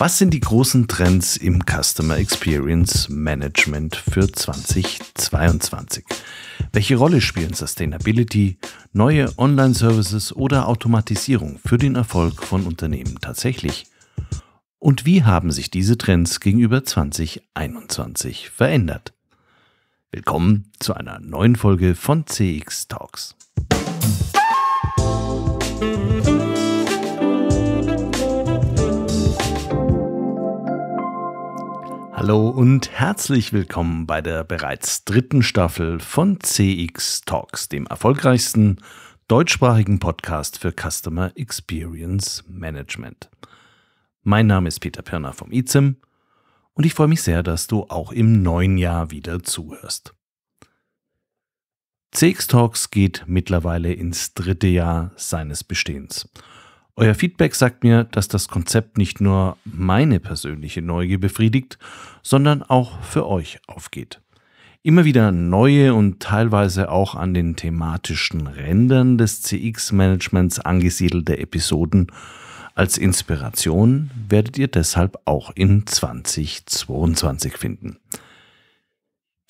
Was sind die großen Trends im Customer Experience Management für 2022? Welche Rolle spielen Sustainability, neue Online-Services oder Automatisierung für den Erfolg von Unternehmen tatsächlich? Und wie haben sich diese Trends gegenüber 2021 verändert? Willkommen zu einer neuen Folge von CX Talks. Hallo und herzlich willkommen bei der bereits dritten Staffel von CX Talks, dem erfolgreichsten deutschsprachigen Podcast für Customer Experience Management. Mein Name ist Peter Pirner vom ICIM und ich freue mich sehr, dass du auch im neuen Jahr wieder zuhörst. CX Talks geht mittlerweile ins dritte Jahr seines Bestehens euer Feedback sagt mir, dass das Konzept nicht nur meine persönliche Neugier befriedigt, sondern auch für euch aufgeht. Immer wieder neue und teilweise auch an den thematischen Rändern des CX-Managements angesiedelte Episoden als Inspiration werdet ihr deshalb auch in 2022 finden.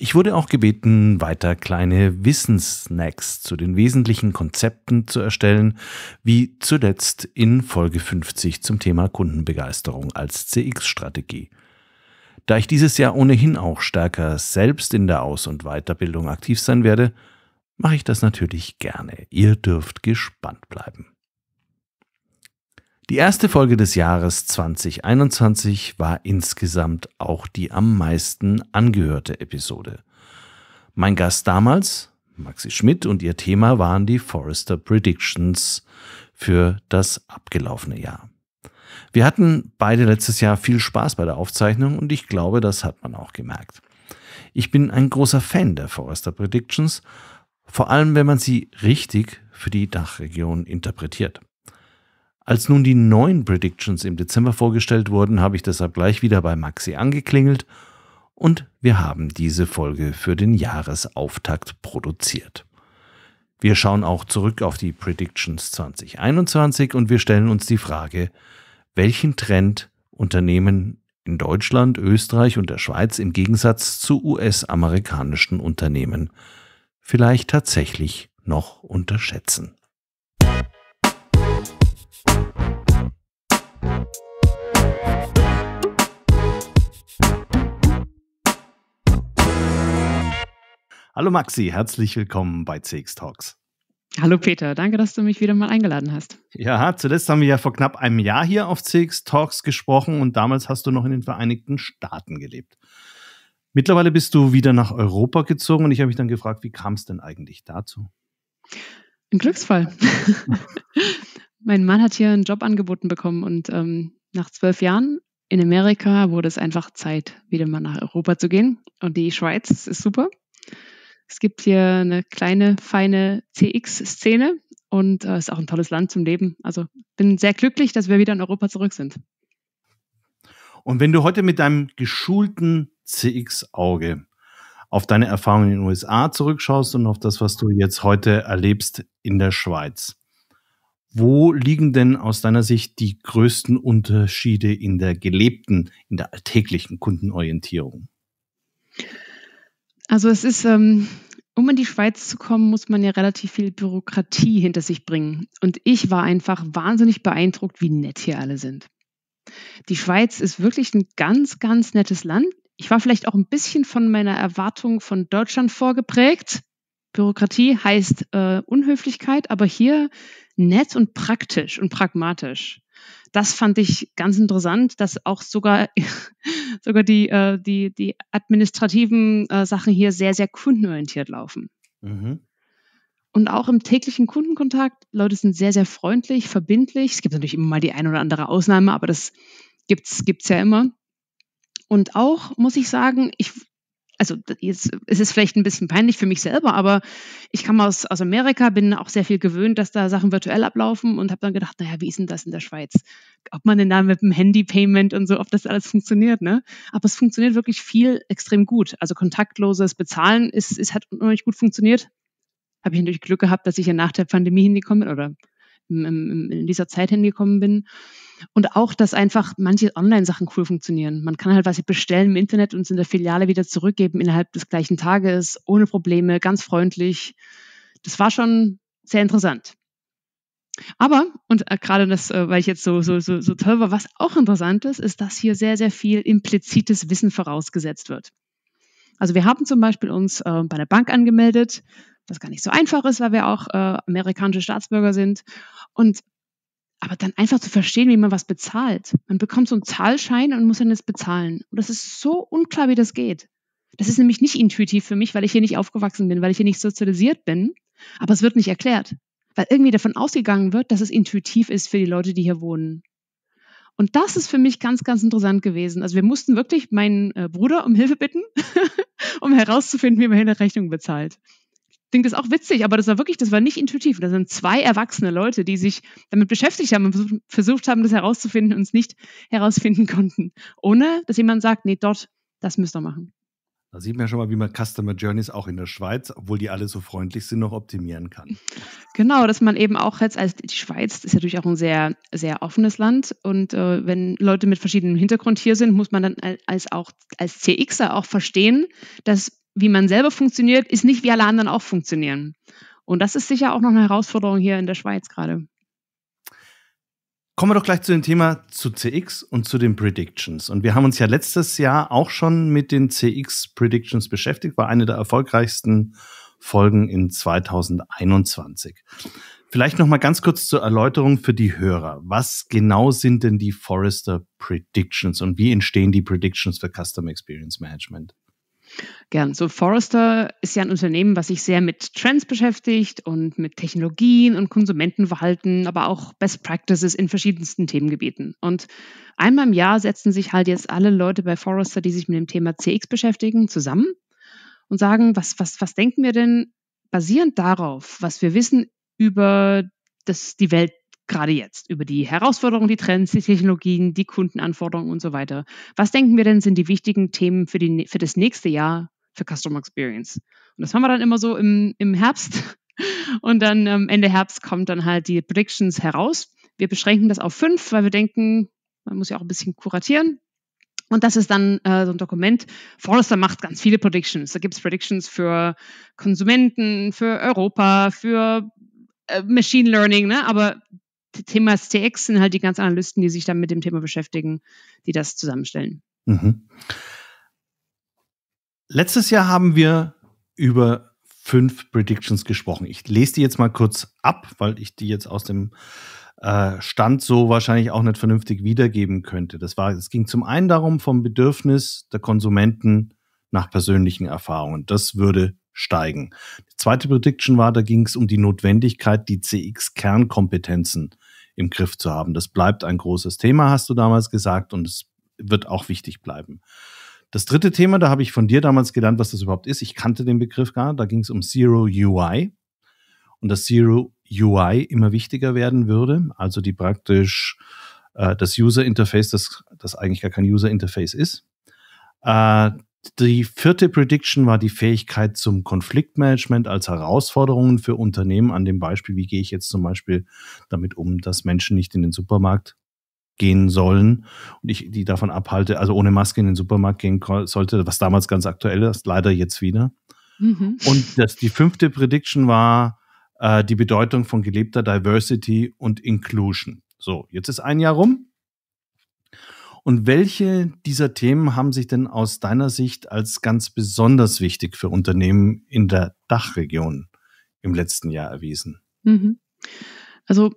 Ich wurde auch gebeten, weiter kleine Wissenssnacks zu den wesentlichen Konzepten zu erstellen, wie zuletzt in Folge 50 zum Thema Kundenbegeisterung als CX-Strategie. Da ich dieses Jahr ohnehin auch stärker selbst in der Aus- und Weiterbildung aktiv sein werde, mache ich das natürlich gerne. Ihr dürft gespannt bleiben. Die erste Folge des Jahres 2021 war insgesamt auch die am meisten angehörte Episode. Mein Gast damals, Maxi Schmidt, und ihr Thema waren die Forrester Predictions für das abgelaufene Jahr. Wir hatten beide letztes Jahr viel Spaß bei der Aufzeichnung und ich glaube, das hat man auch gemerkt. Ich bin ein großer Fan der Forrester Predictions, vor allem wenn man sie richtig für die Dachregion interpretiert. Als nun die neuen Predictions im Dezember vorgestellt wurden, habe ich deshalb gleich wieder bei Maxi angeklingelt und wir haben diese Folge für den Jahresauftakt produziert. Wir schauen auch zurück auf die Predictions 2021 und wir stellen uns die Frage, welchen Trend Unternehmen in Deutschland, Österreich und der Schweiz im Gegensatz zu US-amerikanischen Unternehmen vielleicht tatsächlich noch unterschätzen. Hallo Maxi, herzlich willkommen bei CX Talks. Hallo Peter, danke, dass du mich wieder mal eingeladen hast. Ja, zuletzt haben wir ja vor knapp einem Jahr hier auf CX Talks gesprochen und damals hast du noch in den Vereinigten Staaten gelebt. Mittlerweile bist du wieder nach Europa gezogen und ich habe mich dann gefragt, wie kam es denn eigentlich dazu? Ein Glücksfall. Mein Mann hat hier einen Job angeboten bekommen und ähm, nach zwölf Jahren in Amerika wurde es einfach Zeit, wieder mal nach Europa zu gehen. Und die Schweiz ist super. Es gibt hier eine kleine, feine CX-Szene und äh, ist auch ein tolles Land zum Leben. Also bin sehr glücklich, dass wir wieder in Europa zurück sind. Und wenn du heute mit deinem geschulten CX-Auge auf deine Erfahrungen in den USA zurückschaust und auf das, was du jetzt heute erlebst in der Schweiz, wo liegen denn aus deiner Sicht die größten Unterschiede in der gelebten, in der alltäglichen Kundenorientierung? Also es ist, ähm, um in die Schweiz zu kommen, muss man ja relativ viel Bürokratie hinter sich bringen. Und ich war einfach wahnsinnig beeindruckt, wie nett hier alle sind. Die Schweiz ist wirklich ein ganz, ganz nettes Land. Ich war vielleicht auch ein bisschen von meiner Erwartung von Deutschland vorgeprägt. Bürokratie heißt äh, Unhöflichkeit, aber hier nett und praktisch und pragmatisch. Das fand ich ganz interessant, dass auch sogar, sogar die, äh, die, die administrativen äh, Sachen hier sehr, sehr kundenorientiert laufen. Mhm. Und auch im täglichen Kundenkontakt, Leute sind sehr, sehr freundlich, verbindlich. Es gibt natürlich immer mal die ein oder andere Ausnahme, aber das gibt es ja immer. Und auch, muss ich sagen, ich also es ist vielleicht ein bisschen peinlich für mich selber, aber ich kam aus, aus Amerika, bin auch sehr viel gewöhnt, dass da Sachen virtuell ablaufen und habe dann gedacht, naja, wie ist denn das in der Schweiz? Ob man denn da mit dem Handy-Payment und so, ob das alles funktioniert, ne? Aber es funktioniert wirklich viel extrem gut. Also kontaktloses Bezahlen ist, ist hat nicht gut funktioniert. Habe ich natürlich Glück gehabt, dass ich ja nach der Pandemie hingekommen bin oder in, in dieser Zeit hingekommen bin. Und auch, dass einfach manche Online-Sachen cool funktionieren. Man kann halt was bestellen im Internet und es in der Filiale wieder zurückgeben innerhalb des gleichen Tages, ohne Probleme, ganz freundlich. Das war schon sehr interessant. Aber, und äh, gerade das, äh, weil ich jetzt so, so, so, so toll war, was auch interessant ist, ist, dass hier sehr, sehr viel implizites Wissen vorausgesetzt wird. Also wir haben zum Beispiel uns äh, bei der Bank angemeldet, was gar nicht so einfach ist, weil wir auch äh, amerikanische Staatsbürger sind. Und aber dann einfach zu verstehen, wie man was bezahlt. Man bekommt so einen Zahlschein und muss dann das bezahlen. Und das ist so unklar, wie das geht. Das ist nämlich nicht intuitiv für mich, weil ich hier nicht aufgewachsen bin, weil ich hier nicht sozialisiert bin. Aber es wird nicht erklärt, weil irgendwie davon ausgegangen wird, dass es intuitiv ist für die Leute, die hier wohnen. Und das ist für mich ganz, ganz interessant gewesen. Also wir mussten wirklich meinen äh, Bruder um Hilfe bitten, um herauszufinden, wie man hier eine Rechnung bezahlt klingt das auch witzig, aber das war wirklich, das war nicht intuitiv. Das sind zwei erwachsene Leute, die sich damit beschäftigt haben und versucht haben, das herauszufinden und es nicht herausfinden konnten. Ohne, dass jemand sagt, nee, dort, das müsst ihr machen. Da sieht man schon mal, wie man Customer Journeys auch in der Schweiz, obwohl die alle so freundlich sind, noch optimieren kann. Genau, dass man eben auch jetzt als die Schweiz ist natürlich auch ein sehr, sehr offenes Land. Und äh, wenn Leute mit verschiedenem Hintergrund hier sind, muss man dann als auch als CXer auch verstehen, dass wie man selber funktioniert, ist nicht wie alle anderen auch funktionieren. Und das ist sicher auch noch eine Herausforderung hier in der Schweiz gerade. Kommen wir doch gleich zu dem Thema zu CX und zu den Predictions. Und wir haben uns ja letztes Jahr auch schon mit den CX Predictions beschäftigt, war eine der erfolgreichsten Folgen in 2021. Vielleicht noch mal ganz kurz zur Erläuterung für die Hörer. Was genau sind denn die Forrester Predictions und wie entstehen die Predictions für Customer Experience Management? Gern. So Forrester ist ja ein Unternehmen, was sich sehr mit Trends beschäftigt und mit Technologien und Konsumentenverhalten, aber auch Best Practices in verschiedensten Themengebieten. Und einmal im Jahr setzen sich halt jetzt alle Leute bei Forrester, die sich mit dem Thema CX beschäftigen, zusammen und sagen, was, was, was denken wir denn basierend darauf, was wir wissen über das, die Welt gerade jetzt, über die Herausforderungen, die Trends, die Technologien, die Kundenanforderungen und so weiter. Was denken wir denn sind die wichtigen Themen für, die, für das nächste Jahr für Customer Experience? Und das haben wir dann immer so im, im Herbst. Und dann ähm, Ende Herbst kommt dann halt die Predictions heraus. Wir beschränken das auf fünf, weil wir denken, man muss ja auch ein bisschen kuratieren. Und das ist dann äh, so ein Dokument. Forrester macht ganz viele Predictions. Da gibt es Predictions für Konsumenten, für Europa, für äh, Machine Learning. Ne? Aber Thema CX sind halt die ganzen Analysten, die sich dann mit dem Thema beschäftigen, die das zusammenstellen. Mhm. Letztes Jahr haben wir über fünf Predictions gesprochen. Ich lese die jetzt mal kurz ab, weil ich die jetzt aus dem äh, Stand so wahrscheinlich auch nicht vernünftig wiedergeben könnte. Das war, es ging zum einen darum vom Bedürfnis der Konsumenten nach persönlichen Erfahrungen. Das würde steigen. Die zweite Prediction war, da ging es um die Notwendigkeit, die CX-Kernkompetenzen im Griff zu haben. Das bleibt ein großes Thema, hast du damals gesagt, und es wird auch wichtig bleiben. Das dritte Thema, da habe ich von dir damals gelernt, was das überhaupt ist. Ich kannte den Begriff gar. Da ging es um Zero UI und dass Zero UI immer wichtiger werden würde, also die praktisch äh, das User Interface, das, das eigentlich gar kein User Interface ist. Äh, die vierte Prediction war die Fähigkeit zum Konfliktmanagement als Herausforderungen für Unternehmen an dem Beispiel, wie gehe ich jetzt zum Beispiel damit um, dass Menschen nicht in den Supermarkt gehen sollen und ich die davon abhalte, also ohne Maske in den Supermarkt gehen sollte, was damals ganz aktuell ist, leider jetzt wieder. Mhm. Und das, die fünfte Prediction war äh, die Bedeutung von gelebter Diversity und Inclusion. So, jetzt ist ein Jahr rum. Und welche dieser Themen haben sich denn aus deiner Sicht als ganz besonders wichtig für Unternehmen in der Dachregion im letzten Jahr erwiesen? Mhm. Also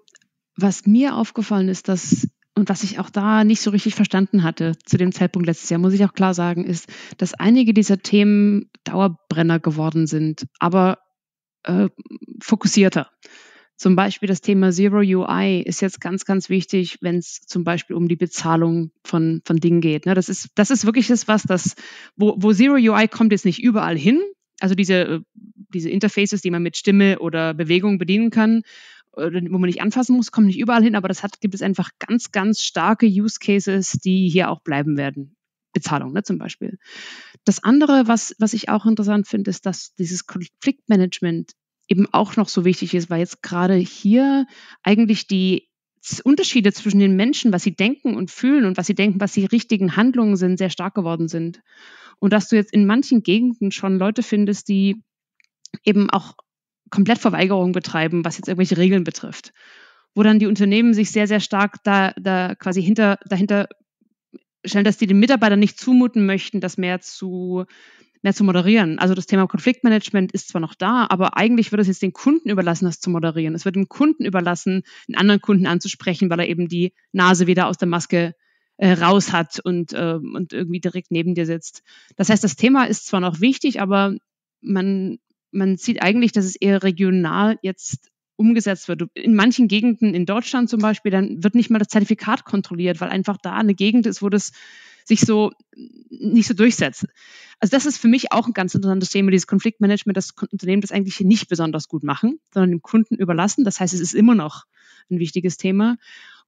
was mir aufgefallen ist, dass und was ich auch da nicht so richtig verstanden hatte zu dem Zeitpunkt letztes Jahr, muss ich auch klar sagen, ist, dass einige dieser Themen Dauerbrenner geworden sind, aber äh, fokussierter. Zum Beispiel das Thema Zero UI ist jetzt ganz, ganz wichtig, wenn es zum Beispiel um die Bezahlung von, von Dingen geht. Ne? Das, ist, das ist wirklich das, was das, wo, wo Zero UI kommt jetzt nicht überall hin. Also diese, äh, diese Interfaces, die man mit Stimme oder Bewegung bedienen kann, wo man nicht anfassen muss, kommen nicht überall hin, aber das hat, gibt es einfach ganz, ganz starke Use Cases, die hier auch bleiben werden. Bezahlung, ne, zum Beispiel. Das andere, was, was ich auch interessant finde, ist, dass dieses Konfliktmanagement eben auch noch so wichtig ist, weil jetzt gerade hier eigentlich die Unterschiede zwischen den Menschen, was sie denken und fühlen und was sie denken, was die richtigen Handlungen sind, sehr stark geworden sind. Und dass du jetzt in manchen Gegenden schon Leute findest, die eben auch komplett Verweigerung betreiben, was jetzt irgendwelche Regeln betrifft. Wo dann die Unternehmen sich sehr, sehr stark da, da quasi hinter, dahinter stellen, dass die den Mitarbeitern nicht zumuten möchten, das mehr zu mehr zu moderieren. Also das Thema Konfliktmanagement ist zwar noch da, aber eigentlich wird es jetzt den Kunden überlassen, das zu moderieren. Es wird dem Kunden überlassen, einen anderen Kunden anzusprechen, weil er eben die Nase wieder aus der Maske äh, raus hat und, äh, und irgendwie direkt neben dir sitzt. Das heißt, das Thema ist zwar noch wichtig, aber man, man sieht eigentlich, dass es eher regional jetzt umgesetzt wird. In manchen Gegenden in Deutschland zum Beispiel, dann wird nicht mal das Zertifikat kontrolliert, weil einfach da eine Gegend ist, wo das sich so nicht so durchsetzt. Also das ist für mich auch ein ganz interessantes Thema, dieses Konfliktmanagement, das Unternehmen das eigentlich nicht besonders gut machen, sondern dem Kunden überlassen. Das heißt, es ist immer noch ein wichtiges Thema.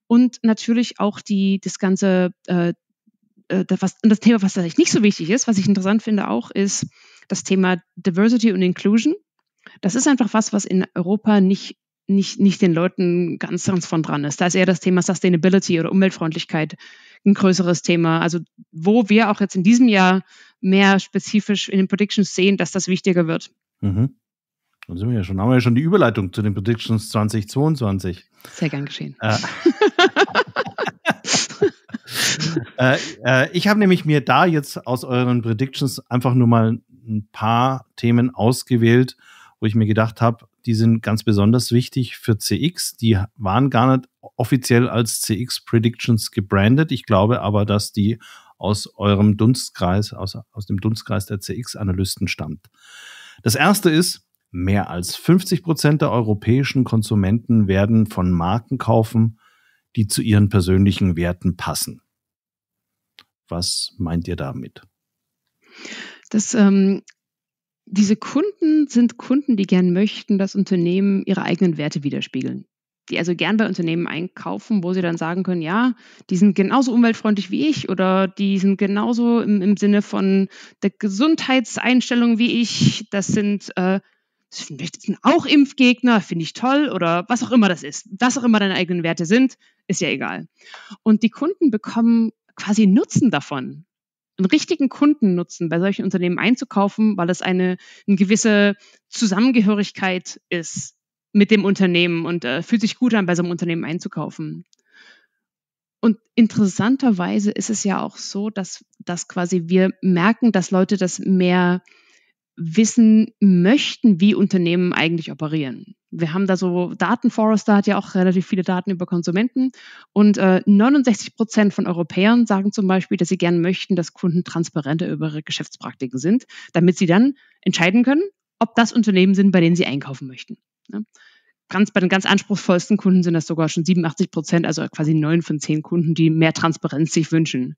Und natürlich auch die, das ganze, äh, äh was, das Thema, was vielleicht nicht so wichtig ist, was ich interessant finde auch, ist das Thema Diversity und Inclusion das ist einfach was, was in Europa nicht nicht, nicht den Leuten ganz, ganz von dran ist. Da ist eher das Thema Sustainability oder Umweltfreundlichkeit ein größeres Thema. Also wo wir auch jetzt in diesem Jahr mehr spezifisch in den Predictions sehen, dass das wichtiger wird. Mhm. Dann sind wir ja schon, haben wir ja schon die Überleitung zu den Predictions 2022. Sehr gern geschehen. Äh. äh, äh, ich habe nämlich mir da jetzt aus euren Predictions einfach nur mal ein paar Themen ausgewählt, wo ich mir gedacht habe, die sind ganz besonders wichtig für CX. Die waren gar nicht offiziell als CX Predictions gebrandet. Ich glaube aber, dass die aus eurem Dunstkreis, aus, aus dem Dunstkreis der CX-Analysten stammt. Das erste ist, mehr als 50 Prozent der europäischen Konsumenten werden von Marken kaufen, die zu ihren persönlichen Werten passen. Was meint ihr damit? Das ähm, diese Kunden sind Kunden, die gern möchten, dass Unternehmen ihre eigenen Werte widerspiegeln. Die also gern bei Unternehmen einkaufen, wo sie dann sagen können, ja, die sind genauso umweltfreundlich wie ich oder die sind genauso im, im Sinne von der Gesundheitseinstellung wie ich. Das sind äh, vielleicht sind auch Impfgegner, finde ich toll oder was auch immer das ist. Was auch immer deine eigenen Werte sind, ist ja egal. Und die Kunden bekommen quasi Nutzen davon, einen richtigen Kundennutzen bei solchen Unternehmen einzukaufen, weil es eine, eine gewisse Zusammengehörigkeit ist mit dem Unternehmen und äh, fühlt sich gut an, bei so einem Unternehmen einzukaufen. Und interessanterweise ist es ja auch so, dass, dass quasi wir merken, dass Leute das mehr wissen möchten, wie Unternehmen eigentlich operieren wir haben da so Daten, Forrester hat ja auch relativ viele Daten über Konsumenten und äh, 69 Prozent von Europäern sagen zum Beispiel, dass sie gerne möchten, dass Kunden transparenter über ihre Geschäftspraktiken sind, damit sie dann entscheiden können, ob das Unternehmen sind, bei denen sie einkaufen möchten. Ja. Ne? Ganz, bei den ganz anspruchsvollsten Kunden sind das sogar schon 87 Prozent, also quasi neun von zehn Kunden, die mehr Transparenz sich wünschen.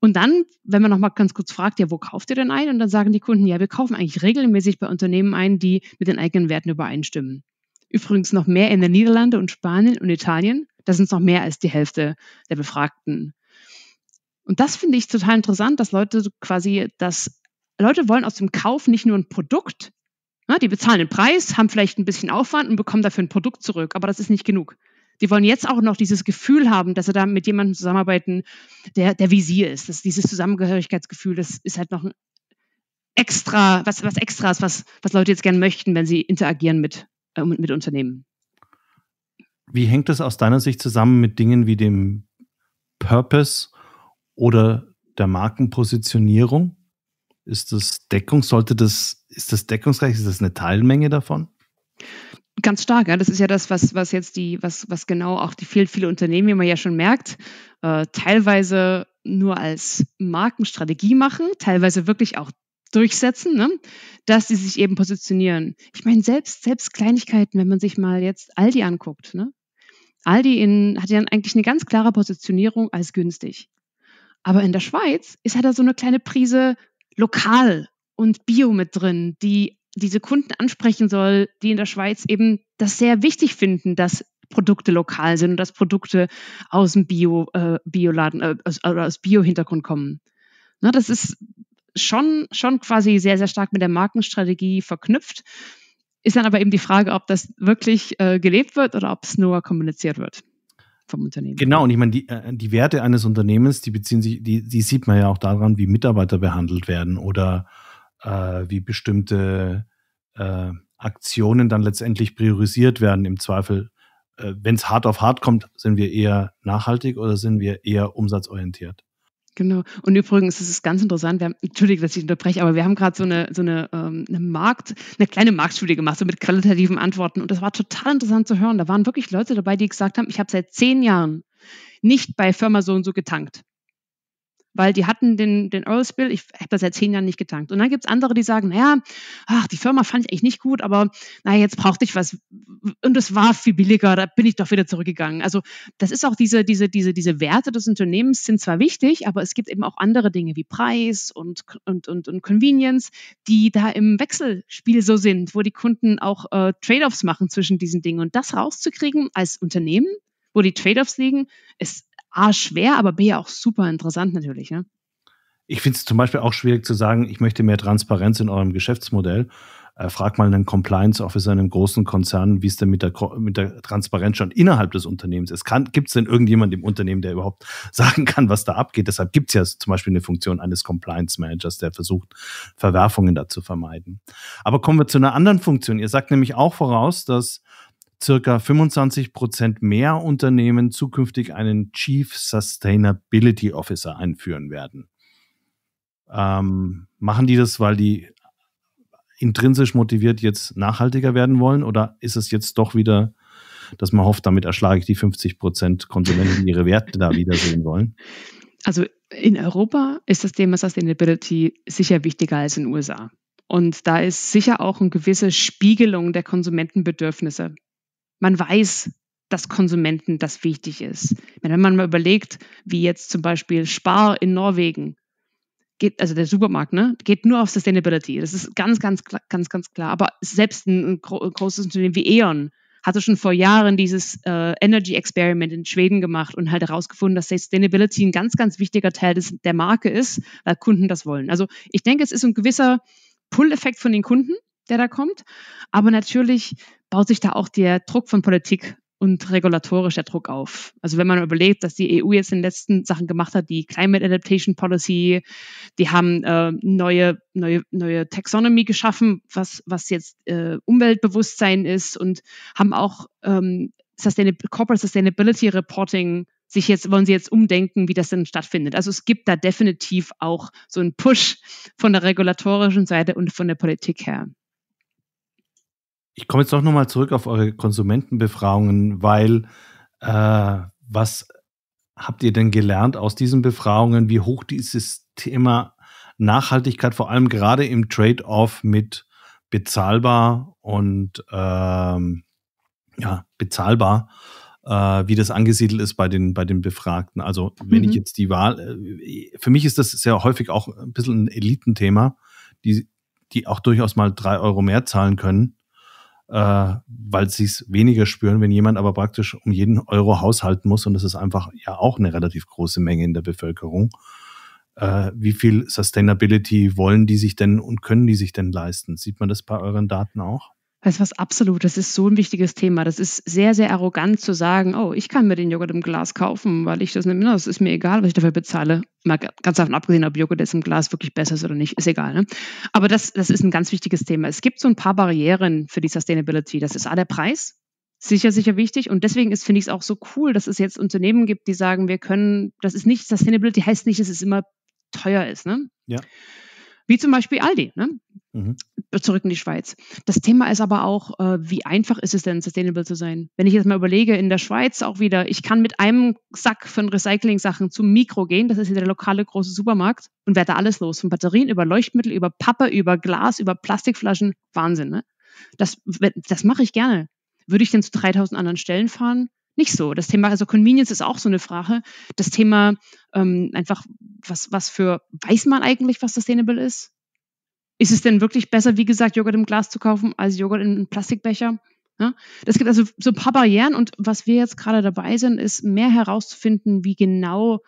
Und dann, wenn man nochmal ganz kurz fragt, ja, wo kauft ihr denn ein? Und dann sagen die Kunden, ja, wir kaufen eigentlich regelmäßig bei Unternehmen ein, die mit den eigenen Werten übereinstimmen. Übrigens noch mehr in den Niederlanden und Spanien und Italien. Da sind es noch mehr als die Hälfte der Befragten. Und das finde ich total interessant, dass Leute quasi, dass Leute wollen aus dem Kauf nicht nur ein Produkt, na, ne, die bezahlen den Preis, haben vielleicht ein bisschen Aufwand und bekommen dafür ein Produkt zurück, aber das ist nicht genug. Die wollen jetzt auch noch dieses Gefühl haben, dass sie da mit jemandem zusammenarbeiten, der, der wie sie ist. Das, dieses Zusammengehörigkeitsgefühl, das ist halt noch ein extra, was, was extras, was, was Leute jetzt gerne möchten, wenn sie interagieren mit äh, mit Unternehmen. Wie hängt das aus deiner Sicht zusammen mit Dingen wie dem Purpose oder der Markenpositionierung? Ist das Deckung? Sollte das, ist das deckungsreich? Ist das eine Teilmenge davon? Ganz stark, ja. Das ist ja das, was, was jetzt die, was, was genau auch die vielen, viele Unternehmen, wie man ja schon merkt, äh, teilweise nur als Markenstrategie machen, teilweise wirklich auch durchsetzen, ne? dass sie sich eben positionieren. Ich meine, selbst, selbst Kleinigkeiten, wenn man sich mal jetzt Aldi anguckt, ne? Aldi in, hat ja eigentlich eine ganz klare Positionierung als günstig. Aber in der Schweiz ist halt da so eine kleine Prise lokal und Bio mit drin, die diese Kunden ansprechen soll, die in der Schweiz eben das sehr wichtig finden, dass Produkte lokal sind und dass Produkte aus dem Bio, äh, Bioladen, äh, aus, aus Bio-Hintergrund kommen. Na, ne, das ist schon, schon quasi sehr, sehr stark mit der Markenstrategie verknüpft. Ist dann aber eben die Frage, ob das wirklich äh, gelebt wird oder ob es nur kommuniziert wird vom Unternehmen. Genau, und ich meine, die, äh, die Werte eines Unternehmens, die beziehen sich, die, die sieht man ja auch daran, wie Mitarbeiter behandelt werden oder äh, wie bestimmte äh, Aktionen dann letztendlich priorisiert werden im Zweifel. Äh, Wenn es hart auf hart kommt, sind wir eher nachhaltig oder sind wir eher umsatzorientiert? Genau. Und übrigens ist es ganz interessant, wir haben, entschuldige, dass ich unterbreche, aber wir haben gerade so eine, so eine, ähm, eine Markt, eine kleine Marktstudie gemacht, so mit qualitativen Antworten. Und das war total interessant zu hören. Da waren wirklich Leute dabei, die gesagt haben, ich habe seit zehn Jahren nicht bei Firma so und so getankt weil die hatten den, den Oil Spill, ich habe das seit zehn Jahren nicht getankt. Und dann gibt es andere, die sagen, naja, ach, die Firma fand ich eigentlich nicht gut, aber naja, jetzt brauchte ich was. Und es war viel billiger, da bin ich doch wieder zurückgegangen. Also das ist auch diese, diese, diese, diese Werte des Unternehmens sind zwar wichtig, aber es gibt eben auch andere Dinge wie Preis und, und, und, und Convenience, die da im Wechselspiel so sind, wo die Kunden auch äh, Trade-offs machen zwischen diesen Dingen. Und das rauszukriegen als Unternehmen, wo die Trade-offs liegen, ist A schwer, aber B auch super interessant natürlich. Ne? Ich finde es zum Beispiel auch schwierig zu sagen, ich möchte mehr Transparenz in eurem Geschäftsmodell. Äh, frag mal einen Compliance Officer in einem großen Konzern, wie es denn mit der, mit der Transparenz schon innerhalb des Unternehmens ist. Gibt es denn irgendjemand im Unternehmen, der überhaupt sagen kann, was da abgeht? Deshalb gibt es ja zum Beispiel eine Funktion eines Compliance Managers, der versucht, Verwerfungen da zu vermeiden. Aber kommen wir zu einer anderen Funktion. Ihr sagt nämlich auch voraus, dass circa 25 Prozent mehr Unternehmen zukünftig einen Chief Sustainability Officer einführen werden. Ähm, machen die das, weil die intrinsisch motiviert jetzt nachhaltiger werden wollen oder ist es jetzt doch wieder, dass man hofft, damit erschlage ich die 50 Prozent Konsumenten, die ihre Werte da wiedersehen wollen? Also in Europa ist das Thema Sustainability sicher wichtiger als in den USA. Und da ist sicher auch eine gewisse Spiegelung der Konsumentenbedürfnisse man weiß, dass Konsumenten das wichtig ist. Wenn man mal überlegt, wie jetzt zum Beispiel Spar in Norwegen geht, also der Supermarkt, ne, geht nur auf Sustainability. Das ist ganz, ganz, ganz, ganz klar. Aber selbst ein, gro großes Unternehmen wie E.ON hatte schon vor Jahren dieses äh, Energy Experiment in Schweden gemacht und halt herausgefunden, dass Sustainability ein ganz, ganz wichtiger Teil des, der Marke ist, weil Kunden das wollen. Also ich denke, es ist ein gewisser Pull-Effekt von den Kunden der da kommt. Aber natürlich baut sich da auch der Druck von Politik und regulatorischer Druck auf. Also wenn man überlegt, dass die EU jetzt in den letzten Sachen gemacht hat, die Climate Adaptation Policy, die haben äh, neue, neue, neue Taxonomy geschaffen, was, was jetzt äh, Umweltbewusstsein ist und haben auch ähm, Sustainable, Corporate Sustainability Reporting sich jetzt, wollen sie jetzt umdenken, wie das denn stattfindet. Also es gibt da definitiv auch so einen Push von der regulatorischen Seite und von der Politik her ich komme jetzt doch nochmal zurück auf eure Konsumentenbefragungen, weil äh, was habt ihr denn gelernt aus diesen Befragungen, wie hoch dieses Thema Nachhaltigkeit, vor allem gerade im Trade-off mit bezahlbar und ähm, ja, bezahlbar, äh, wie das angesiedelt ist bei den, bei den Befragten. Also wenn mhm. ich jetzt die Wahl, äh, für mich ist das sehr häufig auch ein bisschen ein Elitenthema, die, die auch durchaus mal drei Euro mehr zahlen können äh, weil sie es weniger spüren, wenn jemand aber praktisch um jeden Euro haushalten muss. Und das ist einfach ja auch eine relativ große Menge in der Bevölkerung. Äh, wie viel Sustainability wollen die sich denn und können die sich denn leisten? Sieht man das bei euren Daten auch? Das ist was absolut. Das ist so ein wichtiges Thema. Das ist sehr, sehr arrogant zu sagen, oh, ich kann mir den Joghurt im Glas kaufen, weil ich das nicht mehr, das ist mir egal, was ich dafür bezahle. Mal ganz davon abgesehen, ob Joghurt jetzt im Glas wirklich besser ist oder nicht, ist egal. Ne? Aber das, das ist ein ganz wichtiges Thema. Es gibt so ein paar Barrieren für die Sustainability. Das ist A, der Preis, sicher, sicher wichtig. Und deswegen ist, finde ich es auch so cool, dass es jetzt Unternehmen gibt, die sagen, wir können, das ist nicht, Sustainability heißt nicht, dass es immer teuer ist. Ne? Ja. Wie zum Beispiel Aldi. Ne? mhm. zurück in die Schweiz. Das Thema ist aber auch, äh, wie einfach ist es denn, sustainable zu sein? Wenn ich jetzt mal überlege, in der Schweiz auch wieder, ich kann mit einem Sack von Recycling-Sachen zum Mikro gehen, das ist ja der lokale große Supermarkt, und werde da alles los, von Batterien über Leuchtmittel, über Pappe, über Glas, über Plastikflaschen. Wahnsinn, ne? Das, das mache ich gerne. Würde ich denn zu 3000 anderen Stellen fahren? nicht so. Das Thema, also Convenience ist auch so eine Frage. Das Thema ähm, einfach, was, was für, weiß man eigentlich, was sustainable ist? Ist es denn wirklich besser, wie gesagt, Joghurt im Glas zu kaufen, als Joghurt in einem Plastikbecher? Ja? Das gibt also so ein paar Barrieren und was wir jetzt gerade dabei sind, ist mehr herauszufinden, wie genau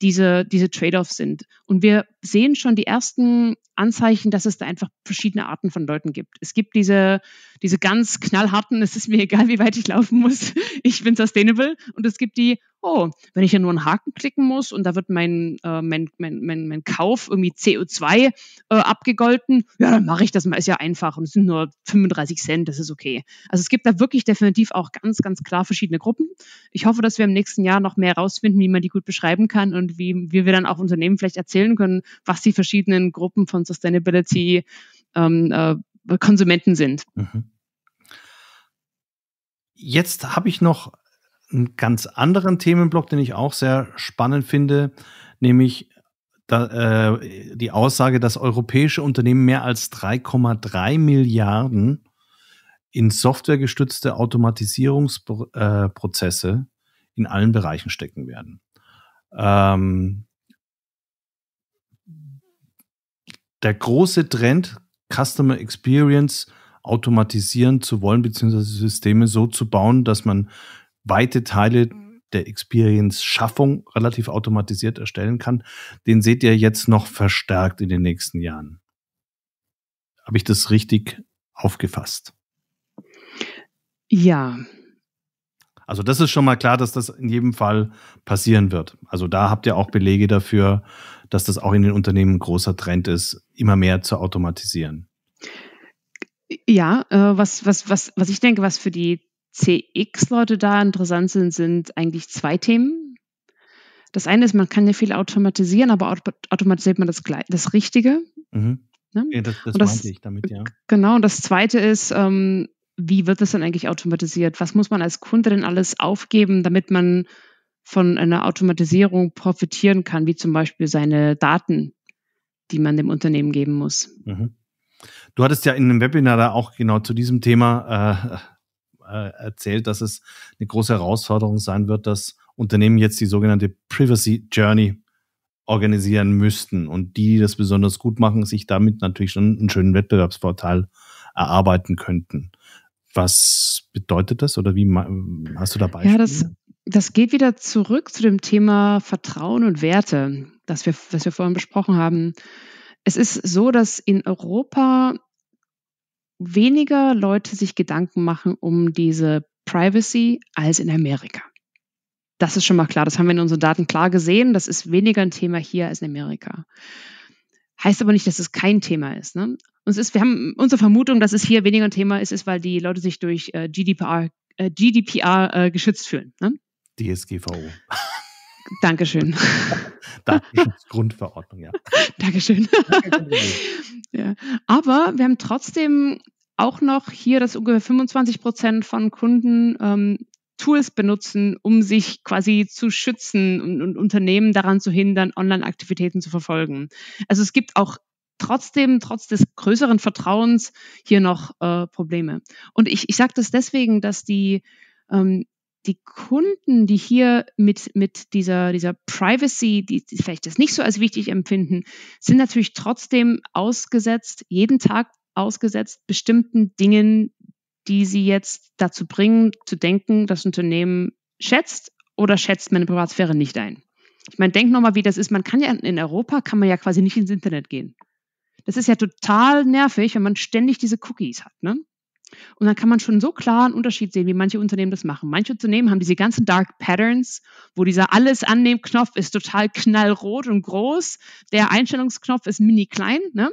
diese, diese Trade-offs sind. Und wir sehen schon die ersten Anzeichen, dass es da einfach verschiedene Arten von Leuten gibt. Es gibt diese, diese ganz knallharten, es ist mir egal, wie weit ich laufen muss, ich bin sustainable. Und es gibt die, oh, wenn ich hier nur einen Haken klicken muss und da wird mein, äh, mein, mein, mein, mein Kauf irgendwie CO2 äh, abgegolten, ja, dann mache ich das mal, ist ja einfach und es sind nur 35 Cent, das ist okay. Also es gibt da wirklich definitiv auch ganz, ganz klar verschiedene Gruppen. Ich hoffe, dass wir im nächsten Jahr noch mehr herausfinden, wie man die gut beschreiben kann und wie, wie wir dann auch Unternehmen vielleicht erzählen können, was die verschiedenen Gruppen von Sustainability ähm, äh, Konsumenten sind. Mhm. Jetzt habe ich noch einen ganz anderen Themenblock, den ich auch sehr spannend finde, nämlich da, äh, die Aussage, dass europäische Unternehmen mehr als 3,3 Milliarden in softwaregestützte Automatisierungsprozesse äh, in allen Bereichen stecken werden. Ähm, der große Trend, Customer Experience automatisieren zu wollen, beziehungsweise Systeme so zu bauen, dass man weite Teile der Experience-Schaffung relativ automatisiert erstellen kann, den seht ihr jetzt noch verstärkt in den nächsten Jahren. Habe ich das richtig aufgefasst? Ja. Also das ist schon mal klar, dass das in jedem Fall passieren wird. Also da habt ihr auch Belege dafür, dass das auch in den Unternehmen ein großer Trend ist, immer mehr zu automatisieren. Ja, äh, was, was, was, was ich denke, was für die CX-Leute da interessant sind, sind eigentlich zwei Themen. Das eine ist, man kann ja viel automatisieren, aber automatisiert man das, das Richtige. Mhm. Ne? Ja, das, das, das meinte ich damit, ja. Genau, und das zweite ist, ähm, wie wird das dann eigentlich automatisiert? Was muss man als Kunde denn alles aufgeben, damit man von einer Automatisierung profitieren kann, wie zum Beispiel seine Daten, die man dem Unternehmen geben muss? Mhm. Du hattest ja in einem Webinar da auch genau zu diesem Thema äh, äh, erzählt, dass es eine große Herausforderung sein wird, dass Unternehmen jetzt die sogenannte Privacy Journey organisieren müssten. Und die, die das besonders gut machen, sich damit natürlich schon einen schönen Wettbewerbsvorteil erarbeiten könnten. Was bedeutet das oder wie hast du da Beispiele? Ja, das, das geht wieder zurück zu dem Thema Vertrauen und Werte, das wir, das wir vorhin besprochen haben. Es ist so, dass in Europa weniger Leute sich Gedanken machen um diese Privacy als in Amerika. Das ist schon mal klar. Das haben wir in unseren Daten klar gesehen. Das ist weniger ein Thema hier als in Amerika. Heißt aber nicht, dass es kein Thema ist. Ne? Uns ist, wir haben unsere Vermutung, dass es hier weniger ein Thema ist, ist, weil die Leute sich durch äh, GDPR, äh, GDPR äh, geschützt fühlen. Ne? DSGVO. Dankeschön. Datenschutzgrundverordnung, ja. Dankeschön. ja. Aber wir haben trotzdem auch noch hier, dass ungefähr 25 Prozent von Kunden ähm, Tools benutzen, um sich quasi zu schützen und, und Unternehmen daran zu hindern, Online-Aktivitäten zu verfolgen. Also es gibt auch trotzdem, trotz des größeren Vertrauens, hier noch äh, Probleme. Und ich, ich sage das deswegen, dass die ähm, die Kunden, die hier mit, mit dieser, dieser Privacy, die, die vielleicht das nicht so als wichtig empfinden, sind natürlich trotzdem ausgesetzt, jeden Tag ausgesetzt bestimmten Dingen, die sie jetzt dazu bringen, zu denken, das Unternehmen schätzt oder schätzt meine Privatsphäre nicht ein. Ich meine, denk nochmal, wie das ist. Man kann ja in Europa, kann man ja quasi nicht ins Internet gehen. Das ist ja total nervig, wenn man ständig diese Cookies hat, ne? Und dann kann man schon so klar einen Unterschied sehen, wie manche Unternehmen das machen. Manche Unternehmen haben diese ganzen Dark Patterns, wo dieser alles annehmen Knopf ist total knallrot und groß, der Einstellungsknopf ist mini klein, ne?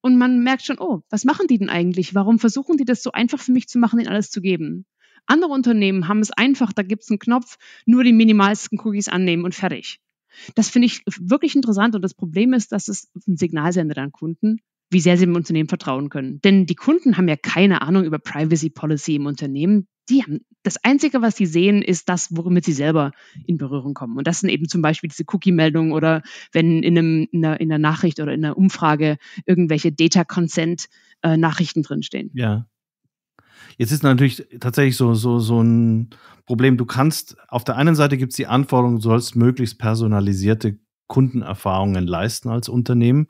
Und man merkt schon, oh, was machen die denn eigentlich? Warum versuchen die das so einfach für mich zu machen, ihnen alles zu geben? Andere Unternehmen haben es einfach, da gibt es einen Knopf, nur die minimalsten Cookies annehmen und fertig. Das finde ich wirklich interessant und das Problem ist, dass es ein Signal sendet an Kunden, wie sehr sie dem Unternehmen vertrauen können. Denn die Kunden haben ja keine Ahnung über Privacy Policy im Unternehmen. Die haben, das Einzige, was sie sehen, ist das, womit sie selber in Berührung kommen. Und das sind eben zum Beispiel diese Cookie-Meldungen oder wenn in, einem, in, einer, in einer Nachricht oder in einer Umfrage irgendwelche Data-Consent-Nachrichten äh, drinstehen. Ja. Jetzt ist natürlich tatsächlich so, so, so ein Problem. Du kannst, auf der einen Seite gibt es die Anforderung, du sollst möglichst personalisierte Kundenerfahrungen leisten als Unternehmen.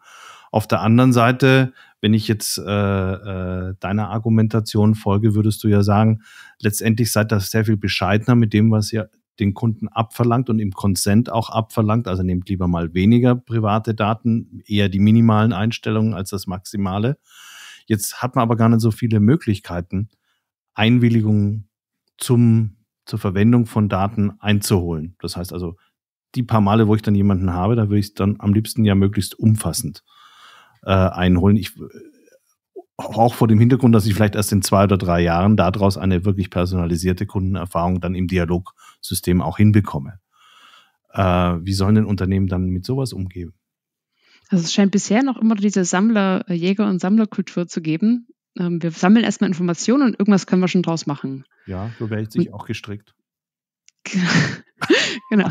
Auf der anderen Seite, wenn ich jetzt äh, äh, deiner Argumentation folge, würdest du ja sagen, letztendlich seid das sehr viel bescheidener mit dem, was ihr den Kunden abverlangt und im Konsent auch abverlangt. Also nehmt lieber mal weniger private Daten, eher die minimalen Einstellungen als das Maximale. Jetzt hat man aber gar nicht so viele Möglichkeiten, Einwilligungen zum, zur Verwendung von Daten einzuholen. Das heißt also, die paar Male, wo ich dann jemanden habe, da würde ich es dann am liebsten ja möglichst umfassend äh, einholen. Ich, äh, auch vor dem Hintergrund, dass ich vielleicht erst in zwei oder drei Jahren daraus eine wirklich personalisierte Kundenerfahrung dann im Dialogsystem auch hinbekomme. Äh, wie sollen denn Unternehmen dann mit sowas umgehen? Also es scheint bisher noch immer diese Sammler, äh, Jäger- und Sammlerkultur zu geben. Ähm, wir sammeln erstmal Informationen und irgendwas können wir schon draus machen. Ja, so wäre ich sich auch gestrickt. genau.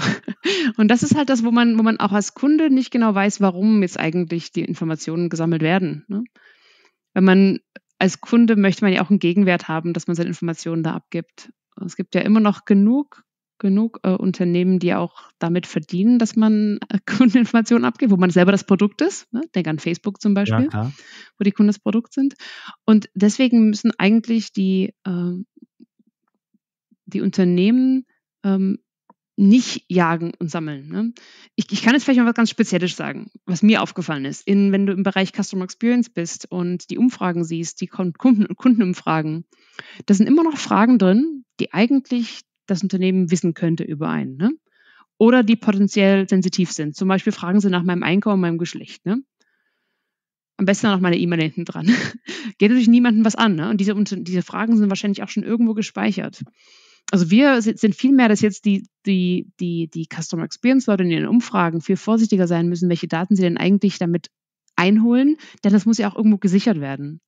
Und das ist halt das, wo man, wo man auch als Kunde nicht genau weiß, warum jetzt eigentlich die Informationen gesammelt werden. Ne? Wenn man als Kunde möchte man ja auch einen Gegenwert haben, dass man seine Informationen da abgibt. Es gibt ja immer noch genug, genug äh, Unternehmen, die auch damit verdienen, dass man äh, Kundeninformationen abgibt, wo man selber das Produkt ist. Ne? Denk an Facebook zum Beispiel, ja, wo die Kunden das Produkt sind. Und deswegen müssen eigentlich die, äh, die Unternehmen ähm, nicht jagen und sammeln. Ne? Ich, ich, kann jetzt vielleicht mal was ganz Spezielles sagen, was mir aufgefallen ist. In, wenn du im Bereich Customer Experience bist und die Umfragen siehst, die Kunden und Kundenumfragen, da sind immer noch Fragen drin, die eigentlich das Unternehmen wissen könnte über einen. Ne? Oder die potenziell sensitiv sind. Zum Beispiel fragen sie nach meinem Einkommen, meinem Geschlecht. Ne? Am besten noch meine E-Mail hinten dran. Geht natürlich niemandem was an. Ne? Und diese, diese Fragen sind wahrscheinlich auch schon irgendwo gespeichert also wir sind viel mehr, dass jetzt die, die, die, die Customer Experience Leute in ihren Umfragen viel vorsichtiger sein müssen, welche Daten sie denn eigentlich damit einholen, denn das muss ja auch irgendwo gesichert werden.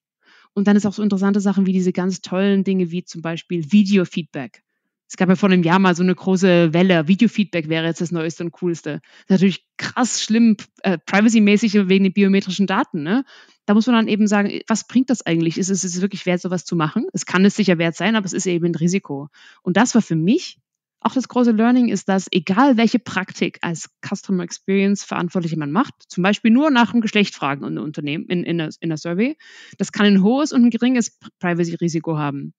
Und dann ist auch so interessante Sachen wie diese ganz tollen Dinge wie zum Beispiel Videofeedback. Es gab ja vor einem Jahr mal so eine große Welle. Videofeedback wäre jetzt das Neueste und Coolste. natürlich krass schlimm, äh, privacy-mäßig wegen den biometrischen Daten. Ne? da muss man dann eben sagen, was bringt das eigentlich? Ist es, ist es wirklich wert, sowas zu machen? Es kann es sicher wert sein, aber es ist eben ein Risiko. Und das war für mich auch das große Learning ist, dass egal welche Praktik als Customer Experience Verantwortliche man macht, zum Beispiel nur nach dem Geschlecht fragen in Unternehmen, in, in, der, in der Survey, das kann ein hohes und ein geringes Privacy-Risiko haben.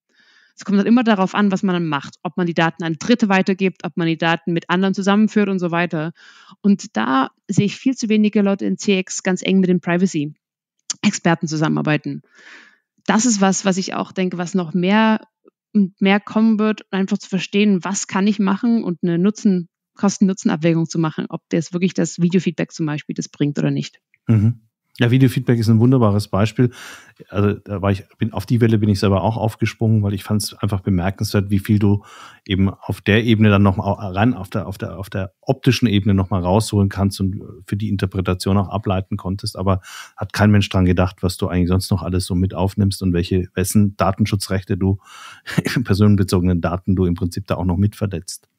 Es kommt dann halt immer darauf an, was man dann macht, ob man die Daten an Dritte weitergibt, ob man die Daten mit anderen zusammenführt und so weiter. Und da sehe ich viel zu wenige Leute in CX ganz eng mit dem Privacy Experten zusammenarbeiten. Das ist was, was ich auch denke, was noch mehr und mehr kommen wird, einfach zu verstehen, was kann ich machen und eine Nutzen, Kosten-Nutzen-Abwägung zu machen, ob das wirklich das Videofeedback zum Beispiel das bringt oder nicht. Mhm. Ja, Videofeedback ist ein wunderbares Beispiel. Also da war ich, bin, auf die Welle bin ich selber auch aufgesprungen, weil ich fand es einfach bemerkenswert, wie viel du eben auf der Ebene dann nochmal ran, auf der, auf der, auf der optischen Ebene nochmal rausholen kannst und für die Interpretation auch ableiten konntest. Aber hat kein Mensch dran gedacht, was du eigentlich sonst noch alles so mit aufnimmst und welche, wessen Datenschutzrechte du, personenbezogenen Daten du im Prinzip da auch noch mitverletzt.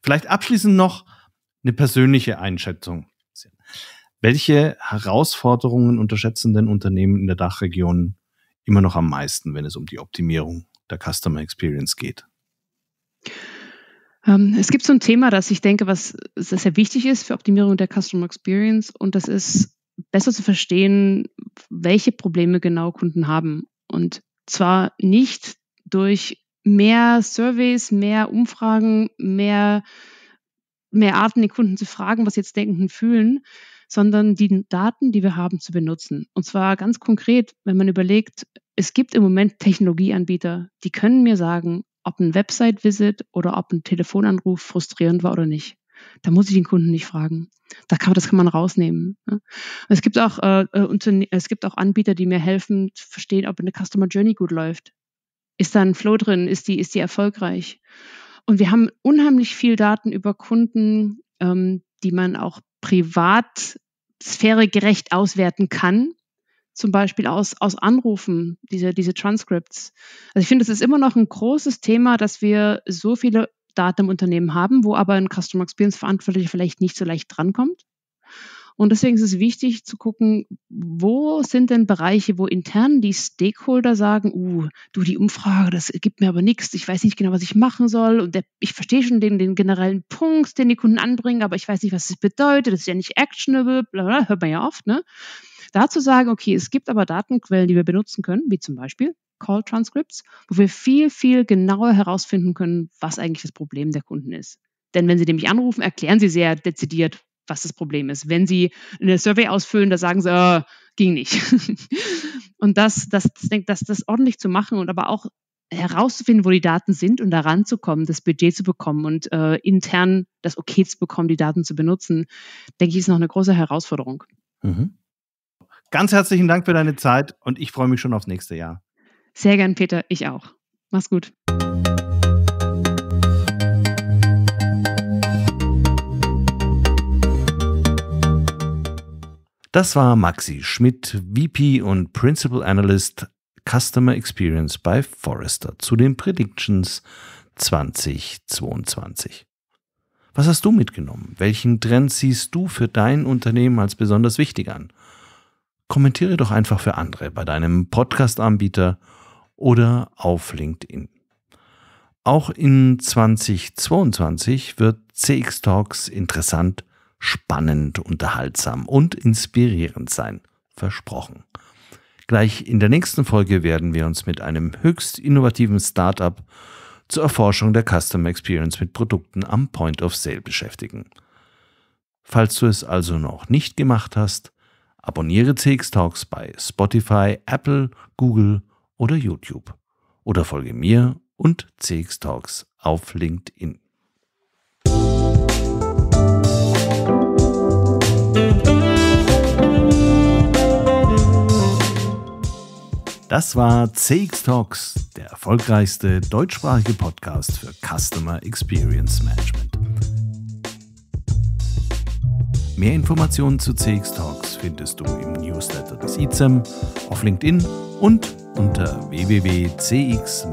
Vielleicht abschließend noch eine persönliche Einschätzung. Welche Herausforderungen unterschätzen denn Unternehmen in der Dachregion immer noch am meisten, wenn es um die Optimierung der Customer Experience geht? Ähm, es gibt so ein Thema, das ich denke, was sehr wichtig ist für Optimierung der Customer Experience und das ist besser zu verstehen, welche Probleme genau Kunden haben. Und zwar nicht durch mehr Surveys, mehr Umfragen, mehr, mehr Arten, die Kunden zu fragen, was sie jetzt denken und fühlen, sondern die Daten, die wir haben, zu benutzen. Und zwar ganz konkret, wenn man überlegt, es gibt im Moment Technologieanbieter, die können mir sagen, ob ein Website-Visit oder ob ein Telefonanruf frustrierend war oder nicht. Da muss ich den Kunden nicht fragen. Da kann, das kann man rausnehmen. Ne? Es gibt, auch, äh, äh es gibt auch Anbieter, die mir helfen zu verstehen, ob eine Customer Journey gut läuft. Ist da ein Flow drin? Ist die, ist die erfolgreich? Und wir haben unheimlich viel Daten über Kunden, ähm, die man auch Privatsphäre gerecht auswerten kann, zum Beispiel aus, aus Anrufen, diese, diese Transcripts. Also ich finde, es ist immer noch ein großes Thema, dass wir so viele Daten im Unternehmen haben, wo aber ein Customer Experience Verantwortlicher vielleicht nicht so leicht drankommt. Und deswegen ist es wichtig zu gucken, wo sind denn Bereiche, wo intern die Stakeholder sagen, uh, du, die Umfrage, das gibt mir aber nichts, ich weiß nicht genau, was ich machen soll und der, ich verstehe schon den, den generellen Punkt, den die Kunden anbringen, aber ich weiß nicht, was es bedeutet, das ist ja nicht actionable, bla, bla, hört man ja oft, ne? Dazu sagen, okay, es gibt aber Datenquellen, die wir benutzen können, wie zum Beispiel Call Transcripts, wo wir viel, viel genauer herausfinden können, was eigentlich das Problem der Kunden ist. Denn wenn Sie nämlich anrufen, erklären Sie sehr dezidiert, was das Problem ist. Wenn Sie eine Survey ausfüllen, da sagen Sie, äh, ging nicht. und das, das, das, das ordentlich zu machen und aber auch herauszufinden, wo die Daten sind und daran zu kommen, das Budget zu bekommen und äh, intern das Okay zu bekommen, die Daten zu benutzen, denke ich, ist noch eine große Herausforderung. Mhm. Ganz herzlichen Dank für deine Zeit und ich freue mich schon aufs nächste Jahr. Sehr gern, Peter. Ich auch. Mach's gut. Das war Maxi Schmidt, VP und Principal Analyst Customer Experience bei Forrester zu den Predictions 2022. Was hast du mitgenommen? Welchen Trend siehst du für dein Unternehmen als besonders wichtig an? Kommentiere doch einfach für andere bei deinem Podcast-Anbieter oder auf LinkedIn. Auch in 2022 wird CX Talks interessant spannend, unterhaltsam und inspirierend sein. Versprochen. Gleich in der nächsten Folge werden wir uns mit einem höchst innovativen Startup zur Erforschung der Customer Experience mit Produkten am Point of Sale beschäftigen. Falls du es also noch nicht gemacht hast, abonniere CX Talks bei Spotify, Apple, Google oder YouTube oder folge mir und CX Talks auf LinkedIn. Das war CX Talks, der erfolgreichste deutschsprachige Podcast für Customer Experience Management. Mehr Informationen zu CX Talks findest du im Newsletter des ICEM, auf LinkedIn und unter www.cx-talks.com.